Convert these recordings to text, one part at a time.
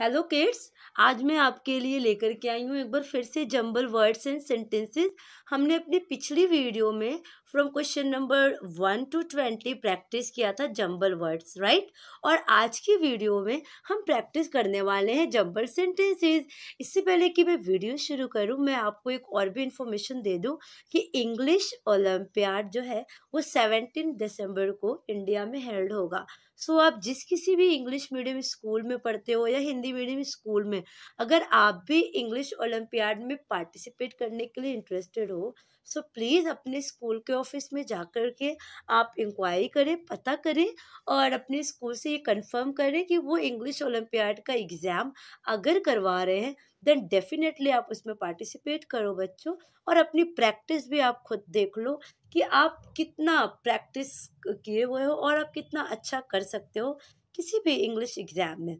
Hello kids आज मैं आपके लिए लेकर के आई हूँ एक बार फिर से जंबल वर्ड्स एंड सेंटेंसेस हमने अपनी पिछली वीडियो में from question number one to twenty practice किया था जंबल वर्ड्स राइट और आज की वीडियो में हम प्रैक्टिस करने वाले हैं जंबल सेंटेंसेस इससे पहले कि मैं वीडियो शुरू करूं मैं आपको एक और भी इन्फॉर्मेशन दे दूं कि इंग्लिश ओलंपियाड जो है वो सेवनटीन दिसंबर को इंडिया में हेल्ड होगा सो so, आप जिस किसी भी इंग्लिश मीडियम स्कूल में पढ़ते हो या हिंदी मीडियम स्कूल में अगर आप भी इंग्लिश ओलंपियाड में पार्टिसिपेट करने के लिए इंटरेस्टेड हो सो प्लीज़ अपने स्कूल के ऑफिस में जा कर के आप इंक्वायरी करें पता करें और अपने स्कूल से ये कंफर्म करें कि वो इंग्लिश ओलम्पियाड का एग्ज़ाम अगर करवा रहे हैं देन डेफिनेटली आप उसमें पार्टिसिपेट करो बच्चों और अपनी प्रैक्टिस भी आप खुद देख लो कि आप कितना प्रैक्टिस किए हुए हो और आप कितना अच्छा कर सकते हो किसी भी इंग्लिश एग्ज़ाम में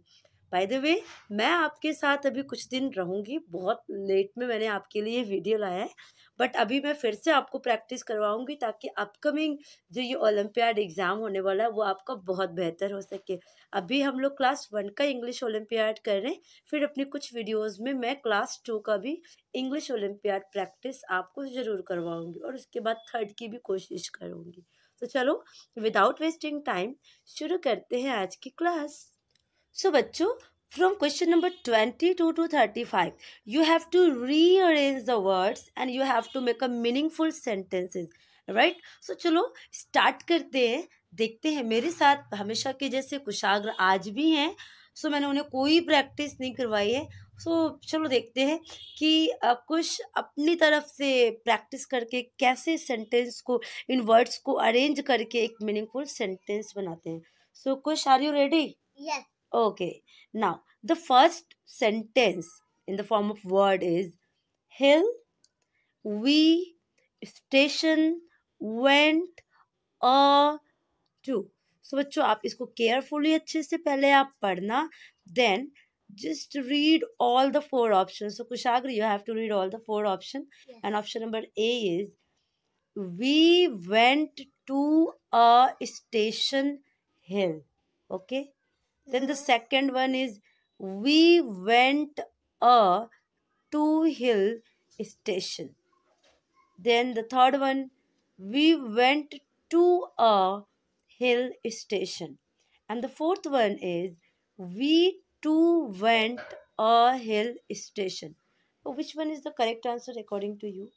बाय द वे मैं आपके साथ अभी कुछ दिन रहूँगी बहुत लेट में मैंने आपके लिए वीडियो लाया है बट अभी मैं फिर से आपको प्रैक्टिस करवाऊँगी ताकि अपकमिंग जो ये ओलम्पियाड एग्ज़ाम होने वाला है वो आपका बहुत बेहतर हो सके अभी हम लोग क्लास वन का इंग्लिश ओलम्पियाड कर रहे हैं फिर अपनी कुछ वीडियोज़ में मैं क्लास टू का भी इंग्लिश ओलम्पियाड प्रैक्टिस आपको ज़रूर करवाऊँगी और उसके बाद थर्ड की भी कोशिश करूँगी तो चलो विदाउट वेस्टिंग टाइम शुरू करते हैं आज की क्लास So, बच्चों number twenty two to thirty five you have to rearrange the words and you have to make a meaningful sentences right so चलो स्टार्ट करते हैं देखते हैं मेरे साथ हमेशा के जैसे कुशाग्र आज भी हैं सो so, मैंने उन्हें कोई प्रैक्टिस नहीं करवाई है सो so, चलो देखते हैं कि कुछ अपनी तरफ से प्रैक्टिस करके कैसे सेंटेंस को इन वर्ड्स को अरेंज करके एक मीनिंगफुल सेंटेंस बनाते हैं सो कुछ are you ready yes Okay, now the first sentence in the form of word is hill, we, station, went, a, to. so, बच्चों आप इसको carefully अच्छे से पहले आप पढ़ना Then just read all the four options. So Kushagri, you have to read all the four options. Yes. And option number A is we went to a station hill. Okay. Then the second one is we went a uh, two hill station. Then the third one we went to a hill station. And the fourth one is we too went a hill station. So which one is the correct answer according to you?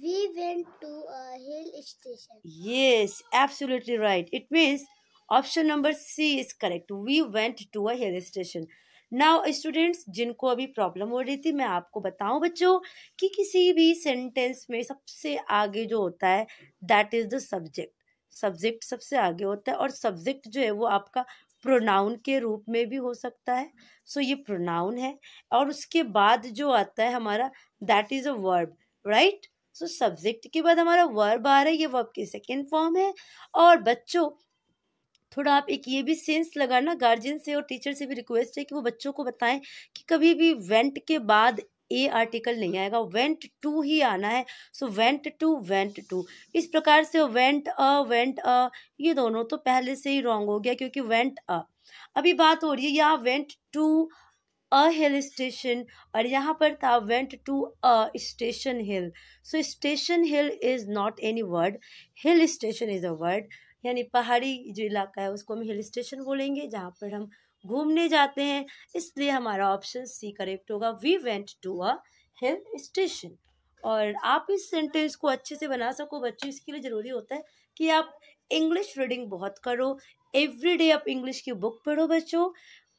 We went to a hill station. Yes, absolutely right. It means option number C is correct we went to a hill station now students जिनको अभी problem हो रही थी मैं आपको बताऊं बच्चों कि किसी भी सेंटेंस में सबसे आगे जो होता है that is the subject subject सबसे आगे होता है और सब्जेक्ट जो है वो आपका प्रोनाउन के रूप में भी हो सकता है सो so, ये प्रोनाउन है और उसके बाद जो आता है हमारा that is a verb right so subject के बाद हमारा वर्ब आ रहा है ये वर्ब की सेकेंड फॉर्म है और बच्चों थोड़ा आप एक ये भी सेंस लगाना गार्जियन से और टीचर से भी रिक्वेस्ट है कि वो बच्चों को बताएं कि कभी भी वेंट के बाद ए आर्टिकल नहीं आएगा वेंट टू ही आना है so went to went to इस प्रकार से वेंट अ वेंट अ ये दोनों तो पहले से ही रॉन्ग हो गया क्योंकि वेंट अ अभी बात हो रही है या went to a hill station और यहाँ पर था went to a station hill so station hill is not any word hill station is a word यानी पहाड़ी जो इलाका है उसको हम हिल स्टेशन बोलेंगे जहाँ पर हम घूमने जाते हैं इसलिए हमारा ऑप्शन सी करेक्ट होगा we went to a hill station और आप इस सेंटेंस को अच्छे से बना सको बच्चों इसके लिए ज़रूरी होता है कि आप इंग्लिश रीडिंग बहुत करो एवरी डे आप इंग्लिश की बुक पढ़ो बच्चों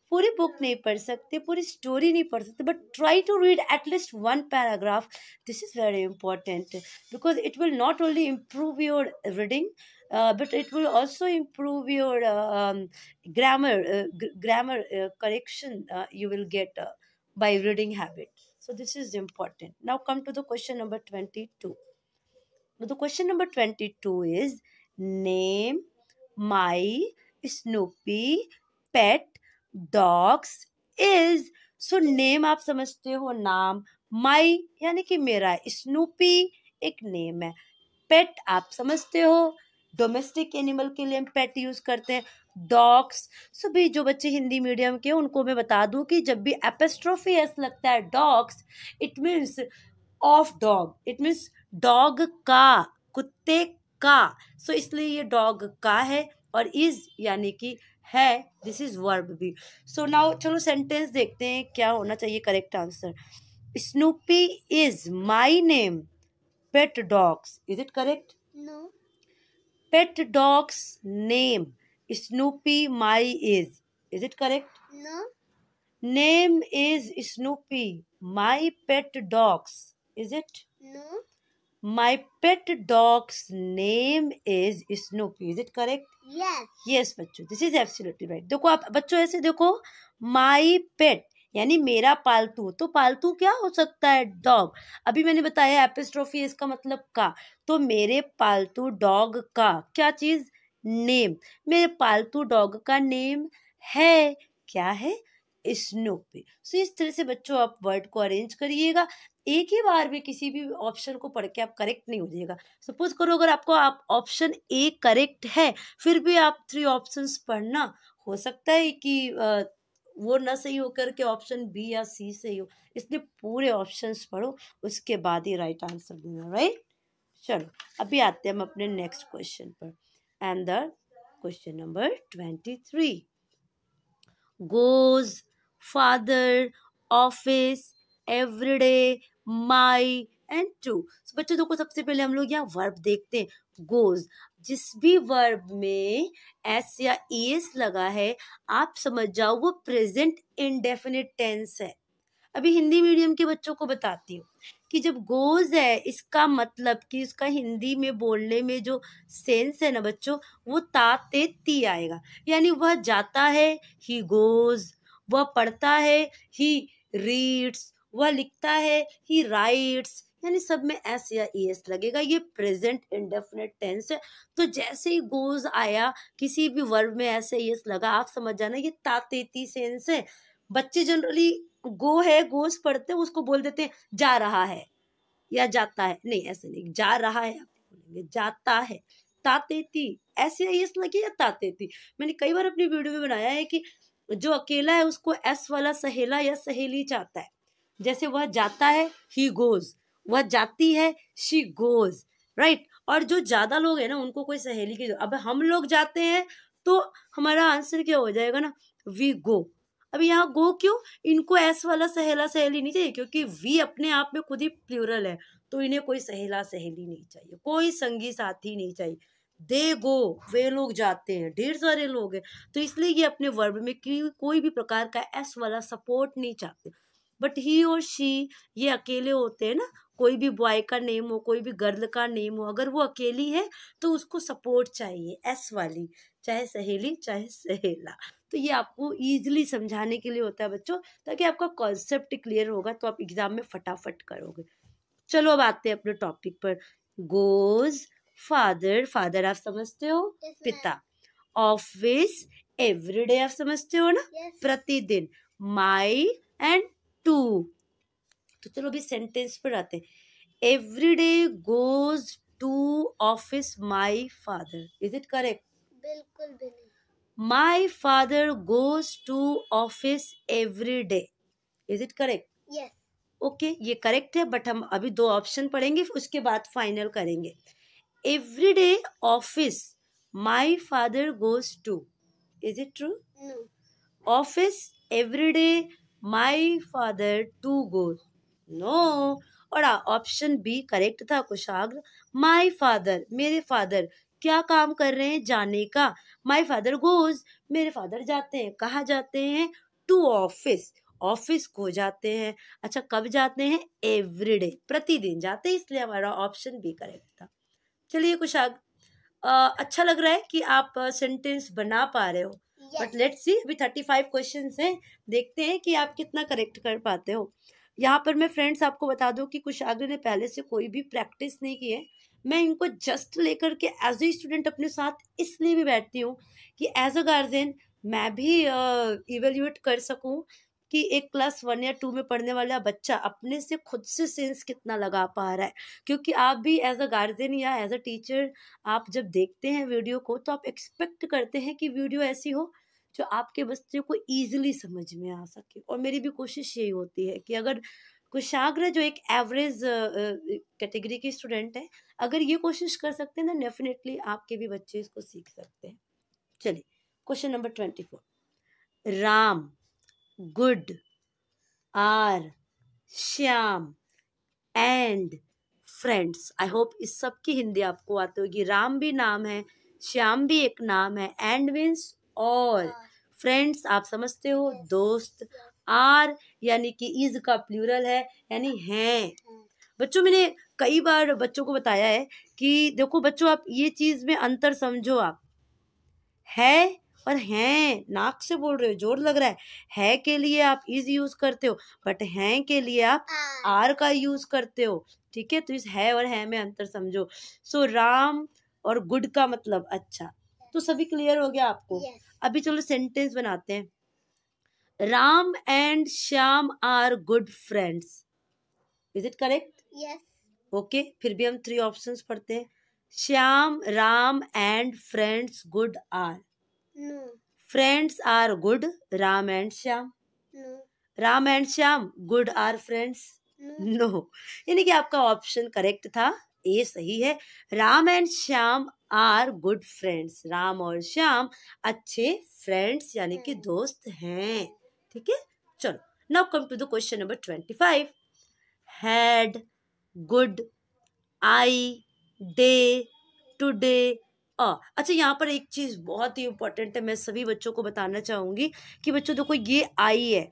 पूरी बुक नहीं पढ़ सकते पूरी स्टोरी नहीं पढ़ सकते but try to read at least one paragraph this is very important because it will not only improve your reading Uh, but it will also improve your um, grammar uh, g- grammar uh, correction you will get by reading habit so this is important now come to the question number 22 now the question number 22 is name my Snoopy pet dogs is so name. आप समझते हो नाम माई यानी कि मेरा Snoopy एक name है pet आप समझते हो डोमेस्टिक एनिमल के लिए हम पेट यूज़ करते हैं डॉग्स सो भी जो बच्चे हिंदी मीडियम के उनको मैं बता दूं कि जब भी एपेस्ट्रोफी एस लगता है dog's it means of dog it means dog का कुत्ते का सो so, इसलिए ये डॉग का है और इज यानी कि है दिस इज वर्ब भी सो so, नाउ चलो सेंटेंस देखते हैं क्या होना चाहिए correct answer Snoopy is my name pet dog's is it correct no pet dog's name? Snoopy my is. Is it correct? No. Name is Snoopy. My pet dog's. Is it? No. My pet dog's name is Snoopy. Is it correct? Yes. Yes, बच्चों. This is absolutely right. देखो आप बच्चों ऐसे देखो. My pet. यानी मेरा पालतू तो पालतू क्या हो सकता है डॉग अभी मैंने बताया एपिस्ट्रोफी इसका मतलब का तो मेरे पालतू डॉग का क्या चीज़ नेम मेरे पालतू डॉग का नेम है क्या है स्नूपी सो इस तरह से बच्चों आप वर्ड को अरेंज करिएगा एक ही बार में किसी भी ऑप्शन को पढ़ के आप करेक्ट नहीं हो जाएगा सपोज करो अगर आपको आप ऑप्शन ए करेक्ट है फिर भी आप थ्री ऑप्शंस पढ़ना हो सकता है कि वो ना सही हो करके ऑप्शन बी या सी सही हो इसलिए पूरे ऑप्शंस पढ़ो उसके बाद ही राइट आंसर देना राइट चलो अभी आते हैं हम अपने नेक्स्ट क्वेश्चन पर and the question number twenty three goes father office everyday my and to बच्चों देखो सबसे पहले हम लोग यहाँ वर्ब देखते हैं गोज जिस भी वर्ब में एस या एस लगा है आप समझ जाओ वो प्रेजेंट इनडेफिनेट टेंस है अभी हिंदी मीडियम के बच्चों को बताती हूँ कि जब गोज है इसका मतलब कि इसका हिंदी में बोलने में जो सेंस है ना बच्चों वो ता ते ती आएगा यानी वह जाता है ही गोज वह पढ़ता है ही रीड्स वह लिखता है ही राइट्स यानी सब में एस या ई e एस लगेगा ये प्रेजेंट इंडेफिनेट टेंस है तो जैसे ही गोज आया किसी भी वर्ब में ऐसे ई एस लगा आप समझ जाना ये तातेती सेंस है बच्चे जनरली गो है गोज पढ़ते उसको बोल देते हैं जा रहा है या जाता है नहीं ऐसे नहीं जा रहा है बोलेंगे जाता है तातेती ऐसे एस लगी या e तातेती मैंने कई बार अपनी वीडियो में बनाया है कि जो अकेला है उसको एस वाला सहेला या सहेली चाहता है जैसे वह जाता है ही गोज़ वह जाती है शी गोज राइट और जो ज़्यादा लोग है ना उनको कोई सहेली की अब हम लोग जाते हैं तो हमारा आंसर क्या हो जाएगा ना वी गो अब यहाँ गो क्यों इनको ऐस वाला सहेला सहेली नहीं चाहिए क्योंकि वी अपने आप में खुद ही प्लूरल है तो इन्हें कोई सहेला सहेली नहीं चाहिए कोई संगी साथी नहीं चाहिए दे गो वे लोग जाते हैं ढेर सारे लोग हैं तो इसलिए ये अपने वर्ब में कोई भी प्रकार का एस वाला सपोर्ट नहीं चाहते बट ही और शी ये अकेले होते हैं ना कोई भी बॉय का नेम हो कोई भी गर्ल का नेम हो अगर वो अकेली है तो उसको सपोर्ट चाहिए एस वाली चाहे सहेली चाहे सहेला तो ये आपको ईजिली समझाने के लिए होता है बच्चों ताकि आपका कॉन्सेप्ट क्लियर होगा तो आप एग्जाम में फटाफट करोगे चलो अब आते हैं अपने टॉपिक पर गोज फादर फादर आप समझते हो yes, पिता ऑफिस एवरीडे आप समझते हो ना yes. प्रतिदिन माई एंड टू तो चलो अभी सेंटेंस पर आते हैं every day goes to office my father is it correct बिल्कुल my father goes to office every day is it correct yes okay ये करेक्ट है बट हम अभी दो ऑप्शन पढ़ेंगे उसके बाद फाइनल करेंगे every day office my father goes to is it true office every day my father to goes no no. और ऑप्शन बी करेक्ट था कुशाग्र माय फादर मेरे फादर क्या काम कर रहे हैं जाने का माय फादर गोज मेरे फादर जाते हैं कहाँ जाते हैं टू ऑफिस ऑफिस को जाते हैं अच्छा कब जाते हैं एवरीडे प्रतिदिन जाते हैं इसलिए हमारा ऑप्शन बी करेक्ट था चलिए कुशाग अच्छा लग रहा है कि आप सेंटेंस बना पा रहे हो बट लेट्स सी अभी थर्टी फाइव क्वेश्चन हैं देखते हैं कि आप कितना करेक्ट कर पाते हो यहाँ पर मैं फ्रेंड्स आपको बता दूँ कि कुशाग्र ने पहले से कोई भी प्रैक्टिस नहीं की है मैं इनको जस्ट लेकर के एज ए स्टूडेंट अपने साथ इसलिए भी बैठती हूँ कि एज अ गार्जियन मैं भी इवेल्यूएट कर सकूँ कि एक क्लास वन या टू में पढ़ने वाला बच्चा अपने से खुद से सेंस कितना लगा पा रहा है क्योंकि आप भी एज अ गार्जियन या एज अ टीचर आप जब देखते हैं वीडियो को तो आप एक्सपेक्ट करते हैं कि वीडियो ऐसी हो जो आपके बच्चे को ईजिली समझ में आ सके और मेरी भी कोशिश यही होती है कि अगर कुशाग्र जो एक एवरेज कैटेगरी की स्टूडेंट है अगर ये कोशिश कर सकते हैं ना डेफिनेटली आपके भी बच्चे इसको सीख सकते हैं चलिए question number twenty four Ram good are Shyam and friends I hope इस सब की हिंदी आपको आती होगी राम भी नाम है श्याम भी एक नाम है एंड मीन्स और फ्रेंड्स आप समझते हो दोस्त आर यानी कि इज का प्लूरल है यानी हैं बच्चों मैंने कई बार बच्चों को बताया है कि देखो बच्चों आप ये चीज़ में अंतर समझो आप है और हैं नाक से बोल रहे हो जोर लग रहा है है के लिए आप इज यूज करते हो बट हैं के लिए आप आर का यूज करते हो ठीक है तो इस है और है में अंतर समझो सो so, राम और गुड का मतलब अच्छा तो सभी क्लियर हो गया आपको yes. अभी चलो सेंटेंस बनाते हैं Ram and Shyam are good friends is it correct yes okay फिर भी हम थ्री ऑप्शन पढ़ते हैं Shyam Ram and friends good are friends are good Ram and Shyam Ram and Shyam good are friends no यानी कि आपका ऑप्शन करेक्ट था ए सही है Ram and Shyam are good friends Ram और श्याम अच्छे फ्रेंड्स यानी कि हम्म। दोस्त हैं ठीक है चलो now come to the question number twenty five had good I day today अच्छा यहाँ पर एक चीज़ बहुत ही इंपॉर्टेंट है मैं सभी बच्चों को बताना चाहूंगी कि बच्चों देखो ये आई है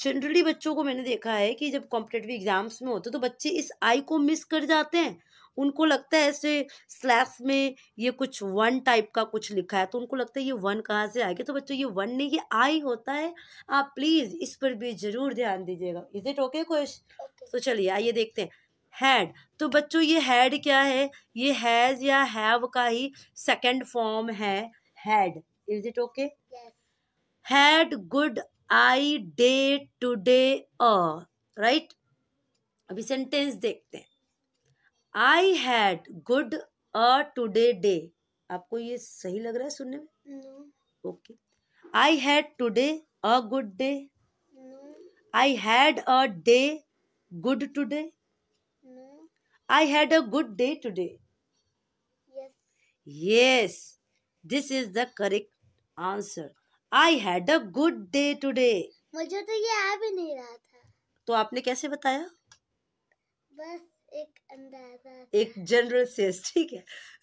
जनरली बच्चों को मैंने देखा है कि जब कॉम्पिटेटिव एग्जाम्स में होते तो बच्चे इस आई को मिस कर जाते हैं उनको लगता है ऐसे स्लैक्स में ये कुछ वन टाइप का कुछ लिखा है तो उनको लगता है ये वन कहाँ से आएगा तो बच्चों ये वन नहीं ये आई होता है आप प्लीज़ इस पर भी ज़रूर ध्यान दीजिएगा इज इट ओके कुछ तो चलिए आइए देखते हैं हैड तो बच्चों ये हैड क्या है ये हैज़ या हैव का ही सेकेंड फॉर्म है had is it okay had good I day today a right अभी सेंटेंस देखते हैं I had good a today day आपको ये सही लग रहा है सुनने में okay I had today a good day I had a day good today I had a good day today yes this is the correct answer I had a good day today मुझे तो ये आ भी नहीं रहा था तो आपने कैसे बताया बस एक अंदाजा एक जनरल सेस ठीक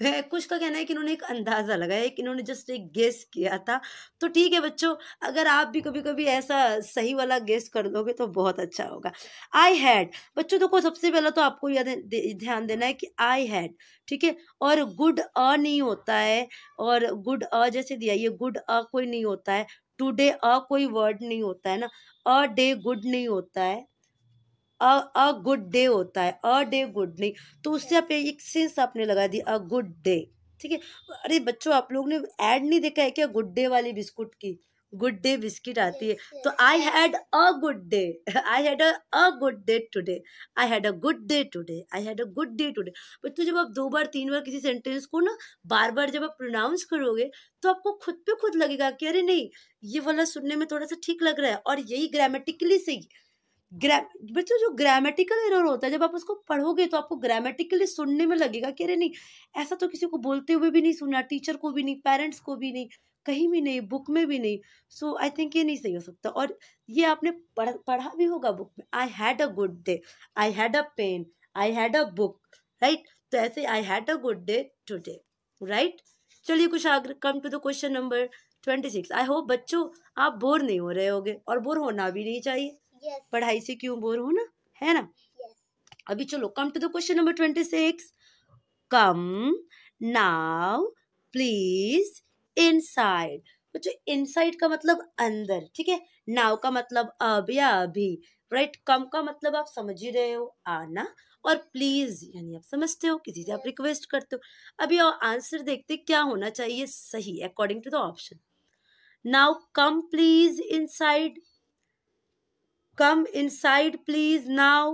है कुछ का कहना है कि इन्होंने एक अंदाज़ा लगाया कि इन्होंने जस्ट एक गेस किया था तो ठीक है बच्चों अगर आप भी कभी कभी ऐसा सही वाला गेस कर दोगे तो बहुत अच्छा होगा आई हैड बच्चों देखो सबसे पहला तो आपको याद ध्यान देना है कि आई हैड ठीक है और गुड अ नहीं होता है और गुड अ जैसे दिया ये गुड अ कोई नहीं होता है टुडे अ कोई वर्ड नहीं होता है ना अ डे गुड नहीं होता है अ अ गुड डे होता है अ डे गुड नहीं तो उससे आप एक सेंस आपने लगा दी अ गुड डे ठीक है अरे बच्चों आप लोग ने ऐड नहीं देखा है क्या गुड डे वाली बिस्कुट की गुड डे बिस्किट आती है तो I had a good day I had a good day today I had a good day today I had a good day today बच्चों जब आप दो बार तीन बार किसी सेंटेंस को ना बार बार जब आप प्रोनाउंस करोगे तो आपको खुद पे खुद लगेगा कि अरे नहीं ये वाला सुनने में थोड़ा सा ठीक लग रहा है और यही ग्रामेटिकली सही ग्रा बच्चों जो ग्रामेटिकल एरर होता है जब आप उसको पढ़ोगे तो आपको ग्रामेटिकली सुनने में लगेगा कि अरे नहीं ऐसा तो किसी को बोलते हुए भी नहीं सुना टीचर को भी नहीं पेरेंट्स को भी नहीं कहीं भी नहीं बुक में भी नहीं सो आई थिंक ये नहीं सही हो सकता और ये आपने पढ़ पढ़ा भी होगा बुक में I had a good day I had a pen I had a book right तो ऐसे I had a good day today right चलिए कुछ आगे come to the question number twenty six I hope बच्चों आप bore नहीं हो रहे होगे और बोर होना भी नहीं चाहिए yes. पढ़ाई से क्यों बोर हो ना है ना yes. अभी चलो come to the question number twenty six come now please inside बच्चों साइड का मतलब अंदर ठीक है नाव का मतलब अब या अभी राइट कम का मतलब आप समझ ही रहे हो आना और प्लीज यानी आप समझते हो किसी से आप रिक्वेस्ट करते हो अभी आंसर देखते क्या होना चाहिए सही according to the option now come please inside come inside please now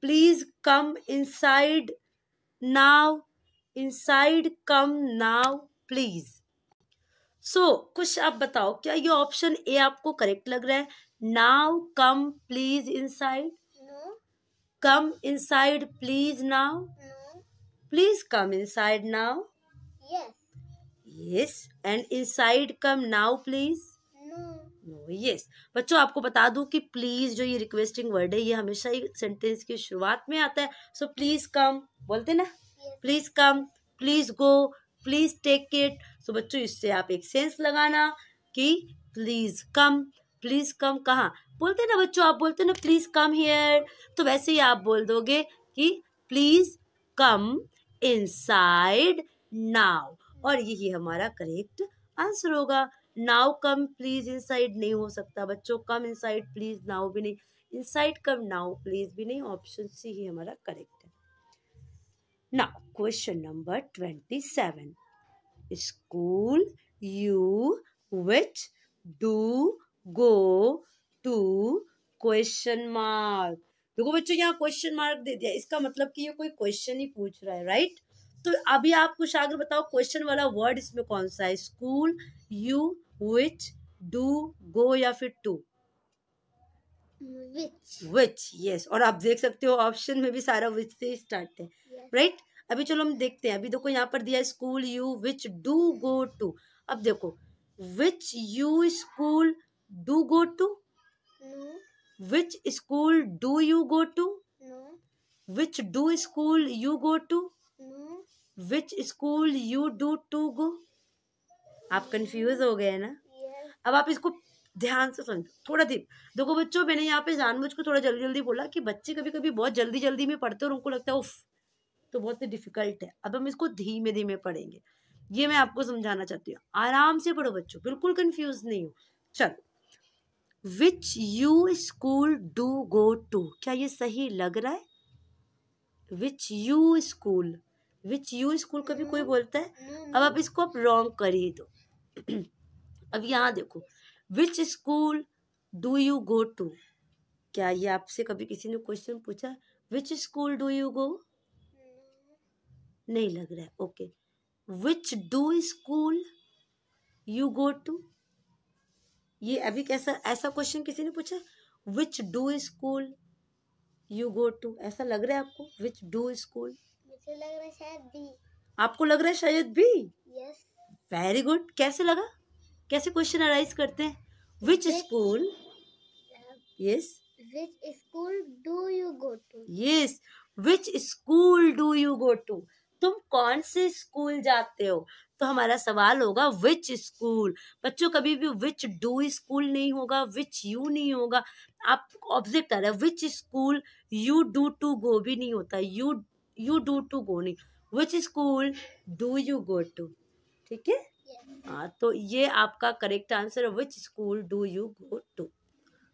please come inside now inside come now please so कुछ आप बताओ क्या ये ऑप्शन ए आपको करेक्ट लग रहा है now come please inside come inside please now please come inside now yes and inside come now please yes बच्चों आपको बता दूं कि प्लीज़ जो ये रिक्वेस्टिंग वर्ड है ये हमेशा ही सेंटेंस की शुरुआत में आता है सो प्लीज़ कम बोलते ना please come please go please take it so बच्चों इससे आप एक सेंस लगाना कि प्लीज़ कम प्लीज़ कम कहा बोलते ना बच्चों आप बोलते ना प्लीज़ कम हेयर तो वैसे ही आप बोल दोगे कि please come inside now और यही हमारा करेक्ट आंसर होगा नाउ कम प्लीज इनसाइड नहीं हो सकता बच्चों कम साइड प्लीज नाउ भी नहीं इनसाइड कम नाउ प्लीज भी नहीं ऑप्शन सी ही हमारा करेक्ट है now question number twenty seven school you which do go to question mark देखो बच्चों यहाँ क्वेश्चन मार्क दे दिया इसका मतलब कि ये कोई क्वेश्चन ही पूछ रहा है राइट right? तो अभी कुछ आगे बताओ क्वेश्चन वाला वर्ड इसमें कौन सा है school you which do go या फिर टू विच यस और आप देख सकते हो ऑप्शन में भी सारा विच से स्टार्ट है राइट right? अभी चलो हम देखते हैं अभी देखो यहाँ पर दिया school you which do go to अब देखो which you school do go to which school do you go to which do school you go to which school you do to go आप कंफ्यूज हो गए ना अब आप इसको ध्यान से समझो थोड़ा दीप देखो बच्चों मैंने यहाँ पे जानबूझ को थोड़ा जल्दी जल्दी बोला कि बच्चे कभी कभी बहुत जल्दी जल्दी में पढ़ते और उनको लगता है उफ तो बहुत ही डिफिकल्ट है अब हम इसको धीमे धीमे पढ़ेंगे ये मैं आपको समझाना चाहती हूँ आराम से पढ़ो बच्चों बिल्कुल कंफ्यूज नहीं हो चलो which you school do go to क्या ये सही लग रहा है which you school which you school कभी कोई बोलता है अब आप इसको आप रॉन्ग कर ही दो अब यहाँ देखो which school do you go to क्या ये आपसे कभी किसी ने क्वेश्चन पूछा which school do you go नहीं लग रहा है okay which do school you go to ये अभी कैसा ऐसा क्वेश्चन किसी ने पूछा which do school you go to ऐसा लग रहा है आपको विच डू स्कूल मुझे लग रहा शायद बी आपको लग रहा है शायद बी यस वेरी गुड कैसे लगा कैसे क्वेश्चन अराइज करते हैं which school yes which school do you go to yes which school do you go to तुम कौन से स्कूल जाते हो तो हमारा सवाल होगा विच स्कूल बच्चों कभी भी विच डू स्कूल नहीं होगा विच यू नहीं होगा आप ऑब्जेक्ट आ रहा है which school you do to go भी नहीं होता you you do to go नहीं which school do you go to ठीक है हाँ तो ये आपका करेक्ट आंसर है which school do you go to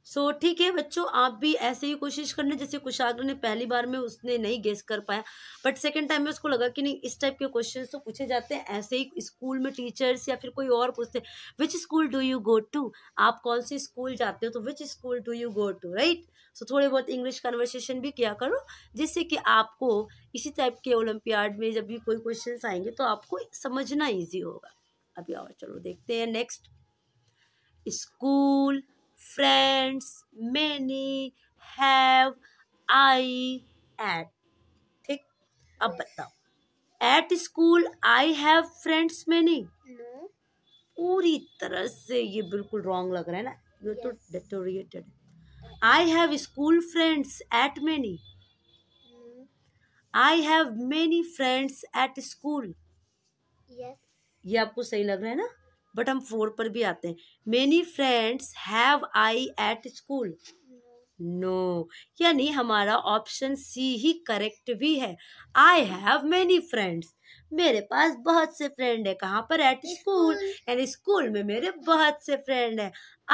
so so, ठीक है बच्चों आप भी ऐसे ही कोशिश करने जैसे कुशाग्र ने पहली बार में उसने नहीं गेस कर पाया बट सेकेंड टाइम में उसको लगा कि नहीं इस टाइप के क्वेश्चन तो पूछे जाते हैं ऐसे ही स्कूल में टीचर्स या फिर कोई और पूछते which school do you go to आप कौन से स्कूल जाते हो तो which school do you go to right so थोड़े बहुत इंग्लिश कन्वर्सेशन भी किया करो जिससे कि आपको इसी टाइप के ओलम्पियाड में जब भी कोई क्वेश्चन आएंगे तो आपको समझना ईजी होगा अभी और चलो देखते हैं next school friends many have I at ठीक अब बताओ at school I have friends many पूरी तरह से ये बिल्कुल रॉन्ग लग रहा है ना यू तो deteriorated I have school friends at many I have many friends at school ये आपको सही लग रहा है ना बट हम फोर पर भी आते हैं many friends have I at school no यानी हमारा ऑप्शन सी ही करेक्ट भी है आई हैव मेनी फ्रेंड्स मेरे पास बहुत से फ्रेंड है कहाँ पर एट स्कूल यानी स्कूल में मेरे बहुत से फ्रेंड है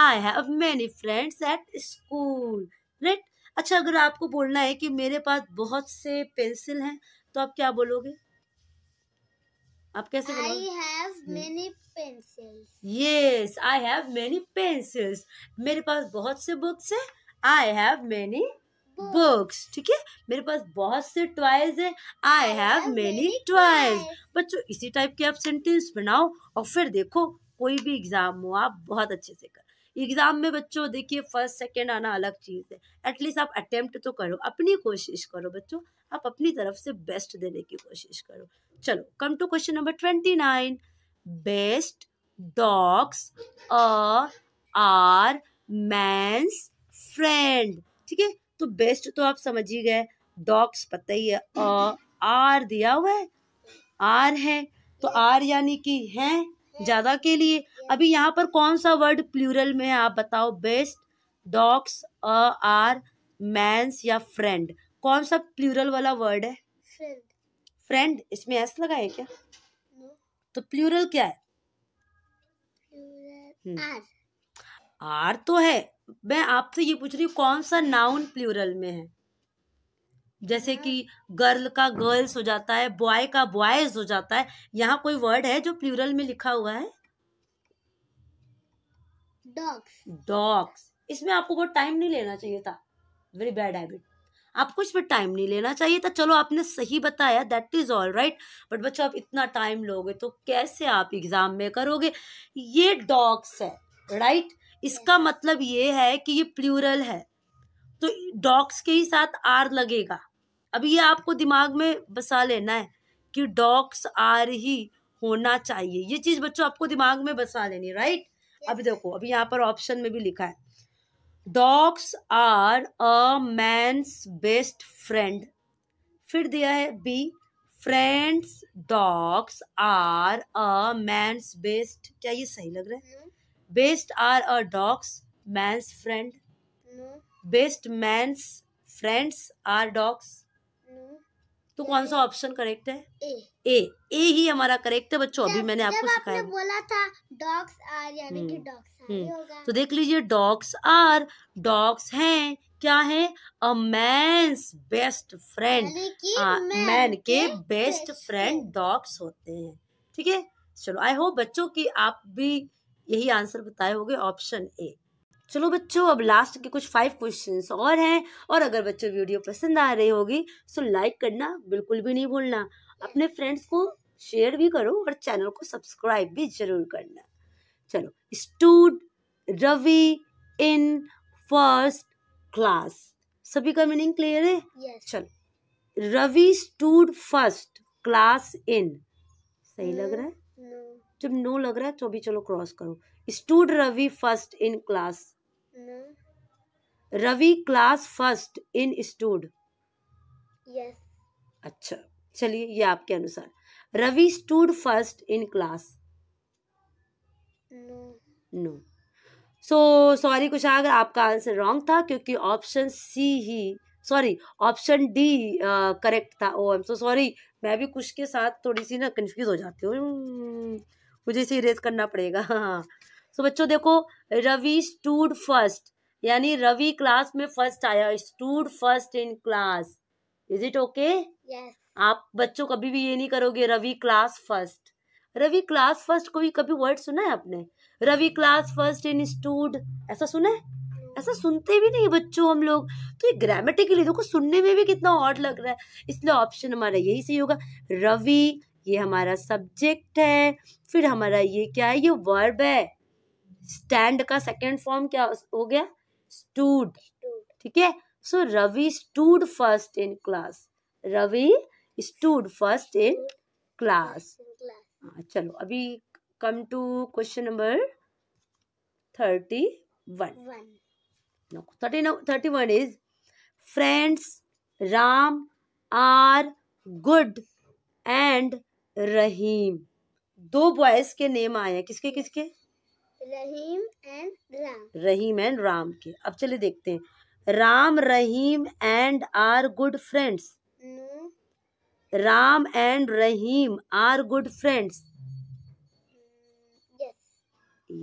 I have many friends at school right अच्छा अगर आपको बोलना है कि मेरे पास बहुत से पेंसिल हैं तो आप क्या बोलोगे आप कैसे I have many pencils yes I have many pencils मेरे पास बहुत से बुक्स है आई हैव मेनी बुक्स ठीक है मेरे पास बहुत से टॉयज है आई हैव मेनी टॉयज बच्चों इसी टाइप के आप सेंटेंस बनाओ और फिर देखो कोई भी एग्जाम हो आप बहुत अच्छे से करो एग्ज़ाम में बच्चों देखिए फर्स्ट सेकेंड आना अलग चीज़ है एटलीस्ट आप अटेम्प्ट तो करो अपनी कोशिश करो बच्चों आप अपनी तरफ से बेस्ट देने की कोशिश करो चलो come to question number twenty nine best dogs are man's friend ठीक है तो बेस्ट तो आप समझ ही गए डॉग्स पता ही है अ आर दिया हुआ है आर है तो आर यानी कि हैं ज़्यादा के लिए अभी यहाँ पर कौन सा वर्ड प्लूरल में है आप बताओ best dogs a are man's या फ्रेंड कौन सा प्लूरल वाला वर्ड है फ्रेंड इसमें एस लगा है क्या तो प्लूरल क्या है आर हम्म। तो है मैं आपसे ये पूछ रही हूँ कौन सा नाउन प्लूरल में है जैसे हाँ। कि गर्ल का गर्ल्स हो जाता है बॉय का बॉयज हो जाता है यहाँ कोई वर्ड है जो प्लूरल में लिखा हुआ है डॉग्स डॉग्स इसमें आपको बहुत टाइम नहीं लेना चाहिए था वेरी बैड हैबिट आपको इसमें टाइम नहीं लेना चाहिए था चलो आपने सही बताया that is all right but बच्चों आप इतना टाइम लोगे तो कैसे आप एग्जाम में करोगे ये डॉग्स है राइट right? इसका मतलब ये है कि ये प्लूरल है तो डॉग्स के ही साथ आर लगेगा अभी ये आपको दिमाग में बसा लेना है कि डॉग्स आर ही होना चाहिए ये चीज़ बच्चों आपको दिमाग में बसा लेनी राइट अभी देखो अभी यहाँ पर ऑप्शन में भी लिखा है dogs are a man's best friend फिर दिया है B friends dogs are a man's best क्या ये सही लग रहा है best are a dogs man's friend best man's friends are dogs तो कौन सा ऑप्शन करेक्ट है ए ए ही हमारा करेक्ट है बच्चों अभी मैंने आपको सिखाया बोला था डॉग्स आर यानी कि डॉग्स हम्म, हम्म, होगा तो देख लीजिए डॉग्स आर डॉग्स हैं क्या है a man's best friend man के बेस्ट फ्रेंड डॉग्स होते हैं ठीक है चलो आई होप बच्चों की आप भी यही आंसर बताए होंगे ऑप्शन ए चलो बच्चों अब लास्ट के कुछ फाइव क्वेश्चंस और हैं और अगर बच्चों वीडियो पसंद आ रही होगी तो लाइक करना बिल्कुल भी नहीं भूलना अपने फ्रेंड्स को शेयर भी करो और चैनल को सब्सक्राइब भी जरूर करना चलो stood Ravi in first class सभी का मीनिंग क्लियर है yes. चलो Ravi stood first class in सही लग रहा है hmm, जब नो लग रहा है तो भी चलो क्रॉस करो stood Ravi first in class Ravi class first in stood अच्छा चलिए ये आपके अनुसार Ravi stood first in class no so sorry कुछ अगर आपका आंसर रॉन्ग था क्योंकि ऑप्शन सी ही सॉरी ऑप्शन डी करेक्ट था ओ एम सो सॉरी मैं भी कुछ के साथ थोड़ी सी ना कंफ्यूज हो जाती हूँ hmm, मुझे इसे इरेज करना पड़ेगा हाँ, हाँ। सो so, बच्चों देखो रवि स्टूड फर्स्ट यानी रवि क्लास में फर्स्ट आया stood first in class is it okay आप बच्चों कभी भी ये नहीं करोगे Ravi class first Ravi class first को भी कभी वर्ड सुना है आपने Ravi class first in stood ऐसा सुना है ऐसा सुनते भी नहीं बच्चों हम लोग तो ये ग्रामेटिकली देखो सुनने में भी कितना ऑड लग रहा है इसलिए ऑप्शन हमारा यही सही होगा रवि ये हमारा सब्जेक्ट है फिर हमारा ये क्या है ये वर्ब है स्टैंड का सेकेंड फॉर्म क्या हो गया स्टूड ठीक है so Ravi stood first in class Ravi stood first in class हाँ, चलो अभी come to question number thirty one thirty thirty one is friends Ram are good and Rahim दो बॉयज के नेम आए हैं किसके किसके रहीम एंड राम रहीम एंड राम के अब चले देखते हैं Ram Rahim and are good friends Ram and Rahim are good friends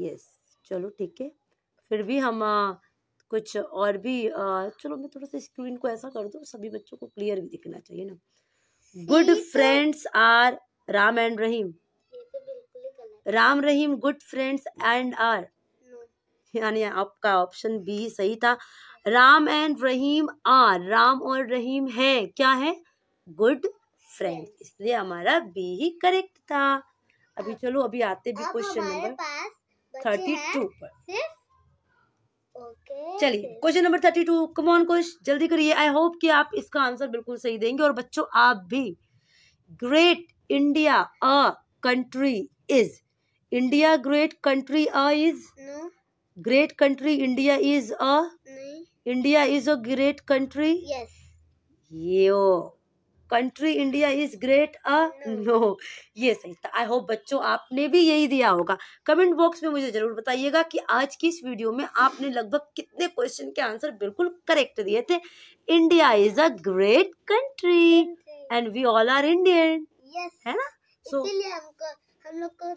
yes चलो ठीक है फिर भी हम आ, कुछ और भी आ, चलो मैं थोड़ा सा स्क्रीन को ऐसा कर दू सभी बच्चों को क्लियर भी दिखना चाहिए ना good friends are Ram and Rahim Ram Rahim good friends and are यानी आपका ऑप्शन बी सही था राम एंड रहीम आर राम और रहीम है क्या है गुड फ्रेंड इसलिए हमारा बी ही करेक्ट था अभी चलो अभी आते भी क्वेश्चन नंबर थर्टी टू पर चलिए question number thirty two come on question जल्दी करिए आई होप कि आप इसका आंसर बिल्कुल सही देंगे और बच्चों आप भी great India a country is India great country a is great country India is a India is a great country ये ओ country India is great a no ये सही था आई होप बच्चों आपने भी यही दिया होगा कमेंट बॉक्स में मुझे जरूर बताइएगा कि आज की इस वीडियो में आपने लगभग कितने क्वेश्चन के आंसर बिल्कुल करेक्ट दिए थे India is a great country and we all are Indian है ना सो so, हम लोग को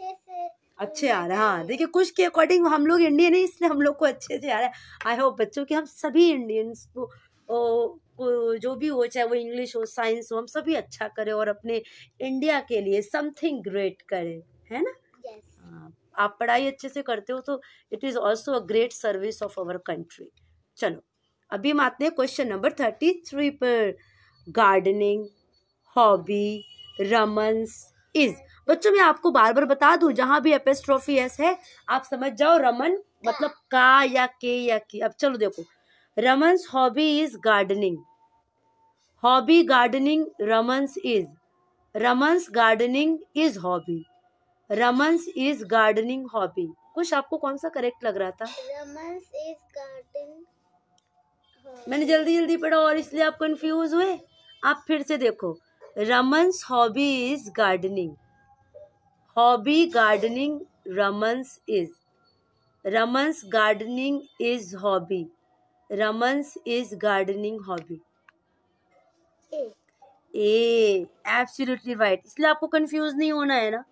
अच्छे से अच्छे आ रहा है हाँ, देखिए कुछ के अकॉर्डिंग हम लोग इंडियन हैं इसलिए हम लोग को अच्छे से आ रहा है आई होप बच्चों की हम सभी इंडियंस को ओ, को जो भी हो चाहे वो इंग्लिश हो साइंस हो हम सभी अच्छा करें और अपने इंडिया के लिए समथिंग ग्रेट करें है ना yes. हाँ, आप पढ़ाई अच्छे से करते हो तो it is also a great service of our country चलो अभी हम आते हैं क्वेश्चन नंबर थर्टी थ्री पर गार्डनिंग हॉबी रमन्स इज बच्चों मैं आपको बार बार बता दू जहां भी एपेस्ट्रोफी एस है आप समझ जाओ रमन मतलब का या के या की अब चलो देखो Raman hobby is gardening hobby gardening Raman's is Raman's gardening is hobby Raman's is gardening hobby कुछ आपको कौन सा करेक्ट लग रहा था रमन्स इज गार्डनिंग मैंने जल्दी जल्दी पढ़ा और इसलिए आप कंफ्यूज हुए आप फिर से देखो Raman's hobby is gardening hobby gardening Raman's is Raman's gardening is hobby Raman's is gardening hobby A absolutely right इसलिए आपको कंफ्यूज नहीं होना है ना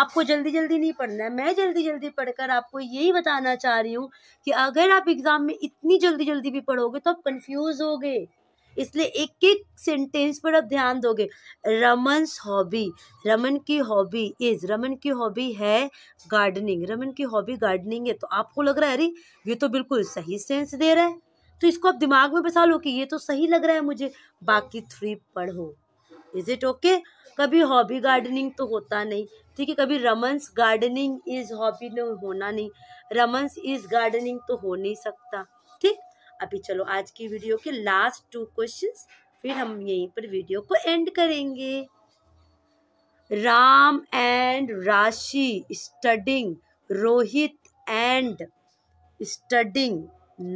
आपको जल्दी जल्दी नहीं पढ़ना है मैं जल्दी जल्दी पढ़कर आपको यही बताना चाह रही हूँ कि अगर आप एग्जाम में इतनी जल्दी जल्दी भी पढ़ोगे तो आप कंफ्यूज हो गए इसलिए एक एक सेंटेंस पर आप ध्यान दोगे रमन्स हॉबी रमन की हॉबी इज रमन की हॉबी है गार्डनिंग रमन की हॉबी गार्डनिंग है तो आपको लग रहा है अरे ये तो बिल्कुल सही सेंस दे रहा है तो इसको आप दिमाग में बसा लो कि ये तो सही लग रहा है मुझे बाकी थ्री पढ़ो इज इट ओके कभी हॉबी गार्डनिंग तो होता नहीं ठीक है कभी रमन्स गार्डनिंग इज हॉबी होना नहीं रमन्स इज गार्डनिंग तो हो नहीं सकता ठीक अभी चलो आज की वीडियो के लास्ट टू क्वेश्चन फिर हम यहीं पर वीडियो को एंड करेंगे Ram and Rashi studying Rohit and studying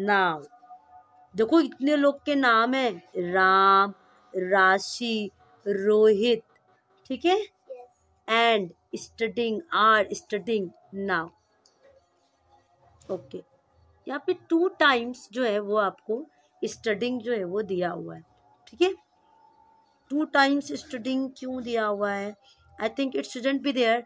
now देखो इतने लोग के नाम है राम राशि रोहित ठीक है and studying are studying now okay यहाँ पे टू टाइम्स जो है वो आपको स्टडिंग जो है वो दिया हुआ है ठीक है टू टाइम्स स्टडिंग क्यों दिया हुआ है I think it shouldn't be there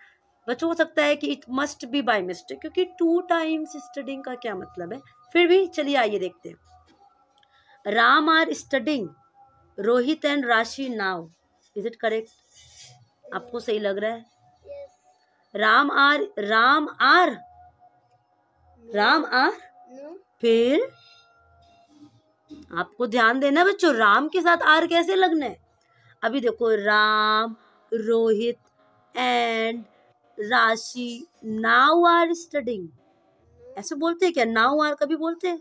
बच्चों हो सकता है कि it must be by mistake क्योंकि टू टाइम्स स्टडिंग का क्या मतलब है फिर भी चलिए आइए देखते हैं Ram are studying Rohit and Rashi now is it correct आपको सही लग रहा है Ram are Ram are Ram are फिर आपको ध्यान देना बच्चों राम के साथ आर कैसे लगना है अभी देखो Ram Rohit and Rashi now are studying ऐसे बोलते हैं क्या नाउ आर कभी बोलते हैं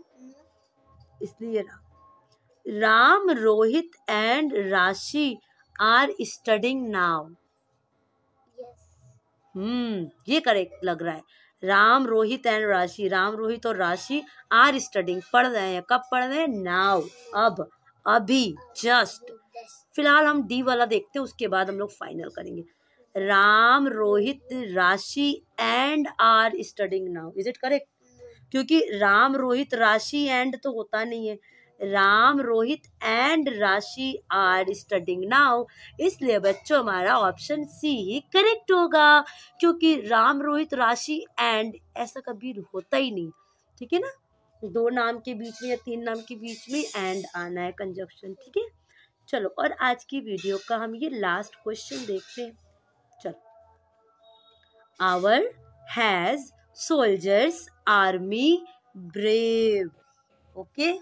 इसलिए Ram Ram Rohit and Rashi are studying now hmm ये करेक्ट लग रहा है राम रोहित एंड राशि राम रोहित और राशि आर स्टडिंग पढ़ रहे हैं कब पढ़ रहे हैं नाव अब अभी जस्ट फिलहाल हम डी वाला देखते हैं उसके बाद हम लोग फाइनल करेंगे Ram Rohit Rashi and are studying now is it correct क्योंकि राम रोहित राशि एंड तो होता नहीं है Ram Rohit and Rashi are studying now इसलिए बच्चों हमारा ऑप्शन सी ही करेक्ट होगा क्योंकि राम रोहित राशि एंड ऐसा कभी होता ही नहीं ठीक है ना दो नाम के बीच में या तीन नाम के बीच में एंड आना है कंजक्शन ठीक है चलो और आज की वीडियो का हम ये लास्ट क्वेश्चन देखते हैं चलो our has soldiers army brave okay okay?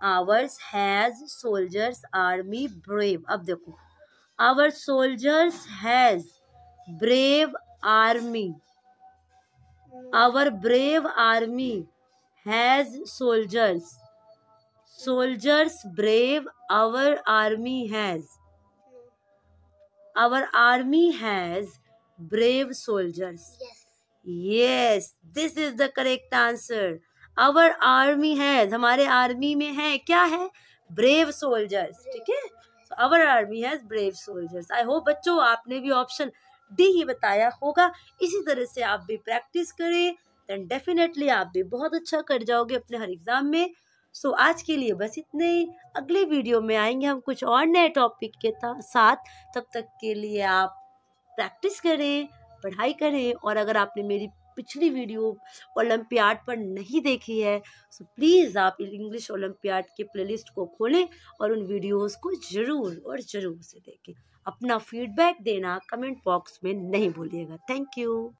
ours has soldiers army brave ab dekho our soldiers has brave army our brave army has soldiers soldiers brave our army has our army has brave soldiers yes yes this is the correct answer our army has हमारे army में है क्या है brave soldiers ठीक है our army has brave soldiers I hope बच्चों आपने भी ऑप्शन डी ही बताया होगा इसी तरह से आप भी प्रैक्टिस करें देन डेफिनेटली आप भी बहुत अच्छा कर जाओगे अपने हर एग्ज़ाम में सो so, आज के लिए बस इतने ही अगले वीडियो में आएंगे हम कुछ और नए टॉपिक के साथ तब तक के लिए आप प्रैक्टिस करें पढ़ाई करें और अगर आपने मेरी पिछली वीडियो ओलम्पियाड पर नहीं देखी है सो तो प्लीज़ आप इंग्लिश ओलंपियाड के प्लेलिस्ट को खोलें और उन वीडियोस को ज़रूर और ज़रूर से देखें अपना फीडबैक देना कमेंट बॉक्स में नहीं भूलिएगा थैंक यू